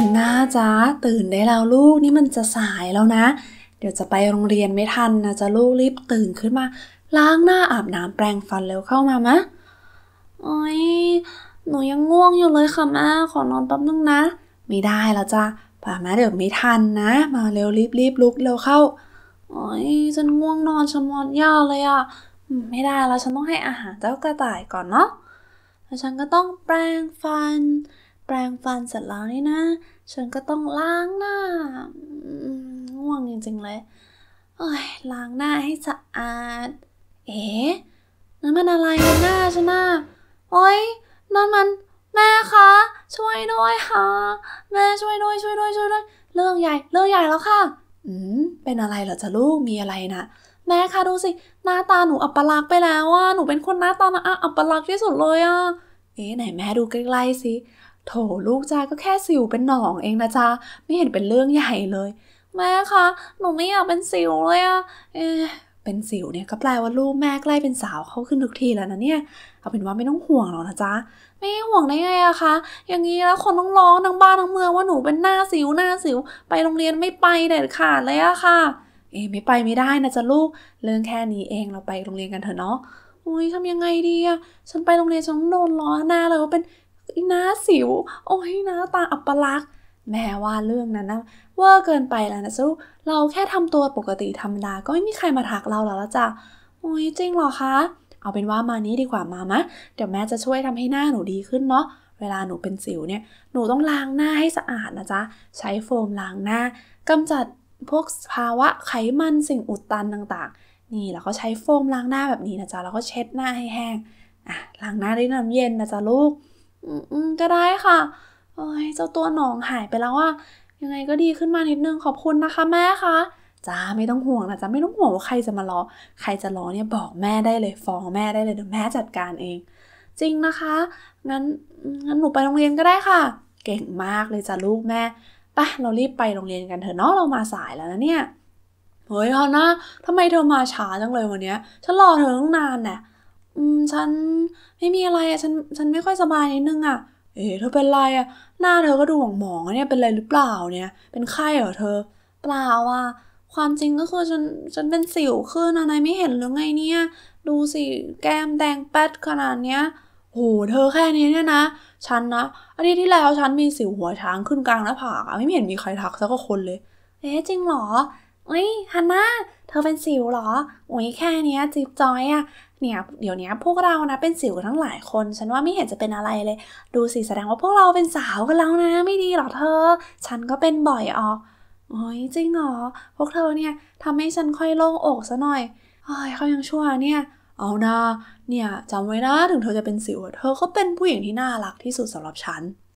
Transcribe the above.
ันนาจ้าตื่นได้แล้วลูกนี่มันจะสายแล้วนะเดี๋ยวจะไปโรงเรียนไม่ทันนะจะลูกรีบตื่นขึ้นมา ล้างหน้าอาบน้ำแปรงฟันแล้วเข้ามามะโอ้ยหนูยังง่วงอยู่เลยค่ะแม่ขอนอนแป๊บนึงนะ ไม่ได้แล้วจ้าป่าม่เดี๋ยวไม่ทันนะ มาเร็วรีบรีบลุกเร็วเข้าโอ้ยฉันง่วงนอนฉันนอนยาเลยอ่ะไม่ได้แล้วฉันต้องให้อาหารเจ้ากระต่ายก่อนเนาะแล้วฉันก็ต้องแปรงฟันแปรงฟันเสร็จแล้วนี่นะฉันก็ต้องล้างหน้าง่วงจริงๆเลยเอ้ยล้างหน้าให้สะอาด เอ๋นั่นมันอะไรหน้าฉันน่ะโอ้ยนั่นมันแม่คะช่วยด้วยค่ะ แม่ช่วยด้วยช่วยด้วยช่วยด้วยเรื่องใหญ่ เรื่องใหญ่แล้วค่ะอืมเป็นอะไรเหรอจ๊ะลูกมีอะไรนะแม่คะดูสิ หน้าตาหนูอัปลักษ์ไปแล้วว่าหนูเป็นคนหน้าตาอัปลักษ์ที่สุดเลยอ่ะเอ๊ไหนแม่ดูใกล้ๆสิโถลูกจ้าก็แค่สิวเป็นหนองเองนะจ้าไม่เห็นเป็นเรื่องใหญ่เลย แม่คะหนูไม่อยากเป็นสิวเลยอะเอเป็นสิวเนี่ยก็แปลว่าลูกแม่ใกล้เป็นสาวเข้าขึ้นทุกทีแล้วนะเนี่ยเอาเป็นว่าไม่ต้องห่วงหรอกนะจ๊ะไม่ห่วงได้ไงอะคะอย่างนี้แล้วคนต้องร้องทั้งบ้านทั้งเมืองว่าหนูเป็นหน้าสิวหน้าสิว ไปโรงเรียนไม่ไปเด็ดขาดเลยอะค่ะเอ๊ไม่ไปไม่ได้นะจ๊ะลูกเรื่องแค่นี้เองเราไปโรงเรียนกันเถอะเนาะอุ้ยทำยังไงดีอะฉันไปโรงเรียนฉันโดนล้อหน้าเลยว่าเป็นน้าสิว โอ้ยน้าตาอัปลักษณ์แม้ว่าเรื่องนั้นนะเวอร์เกินไปแล้วนะสู้เราแค่ทำตัวปกติธรรมดา ก็ไม่มีใครมาทักเราแล้วละจ้ะ โอ้ยจริงหรอคะ เอาเป็นว่ามานี้ดีกว่ามามะ เดี๋ยวแม่จะช่วยทำให้หน้าหนูดีขึ้นเนาะ เวลาหนูเป็นสิวเนี่ย หนูต้องล้างหน้าให้สะอาดนะจ๊ะ ใช้โฟมล้างหน้ากำจัดพวกภาวะไขมันสิ่งอุดตันต่างๆ นี่แล้วก็ใช้โฟมล้างหน้าแบบนี้นะจ๊ะ แล้วก็เช็ดหน้าให้แห้งอ่ะล้างหน้าด้วยน้ำเย็นนะจ๊ะลูกอืมก็ได้ค่ะโอ้ยเจ้าตัวหนองหายไปแล้วอะยังไงก็ดีขึ้นมานิดนึงขอบคุณนะคะแม่คะจ้าไม่ต้องห่วงนะจ้าไม่ต้องห่วงว่าใครจะมาล้อใครจะล้อเนี่ยบอกแม่ได้เลยฟ้องแม่ได้เลยเดี๋ยวแม่จัดการเอง จริงนะคะงั้นงั้นหนูไปโรงเรียนก็ได้ค่ะ เก่งมากเลยจ้าลูกแม่ปะเรารีบไปโรงเรียนกันเถอะเนาะเรามาสายแล้วนะเนี่ยเฮ้ยฮอนะทำไมเธอมาช้าจังเลยวันนี้ฉันรอเธอตั้งนานเนี่ยฉันไม่มีอะไรอ่ะ ฉัน ฉันไม่ค่อยสบายนิดนึงอ่ะ เอ๋เธอเป็นไรอ่ะ หน้าเธอก็ดูหมองหมองเนี่ยเป็นอะไรหรือเปล่าเนี่ย เป็นไข้เหรอเธอ เปล่าอ่ะ ความจริงก็คือฉัน ฉันเป็นสิวขึ้นอะไรไม่เห็นหรือไงเนี่ยดูสิแก้มแดงแป๊ดขนาดเนี้ยโห เธอแค่นี้เนี่ยนะ ฉันนะอาทิตย์ที่แล้วฉันมีสิวหัวช้างขึ้นกลางหน้าผากอะไม่เห็นมีใครทักสักคนเลย เอ๊ะจริงเหรออฮ้ยฮันน่า เธอเป็นสิวเหรออุ้ยแค่นี้จิบจอยอะเนี่ยเดี๋ยวนี้พวกเรานะเป็นสิวกันทั้งหลายคนฉันว่าไม่เห็นจะเป็นอะไรเลย ดูสิแสดงว่าพวกเราเป็นสาวกันแล้วนะ ไม่ดีหรอเธอ ฉันก็เป็นบ่อยอ๋อโอ้ยจริงเหรอพวกเธอเนี่ยทำให้ฉันค่อยโล่งอกซะหน่อยเฮ้ยเขายังชั่วเนี่ยเอานะเนี่ยจำไว้นะถึงเธอจะเป็นสิวเธอก็เป็นผู้หญิงที่น่ารักที่สุดสำหรับฉัน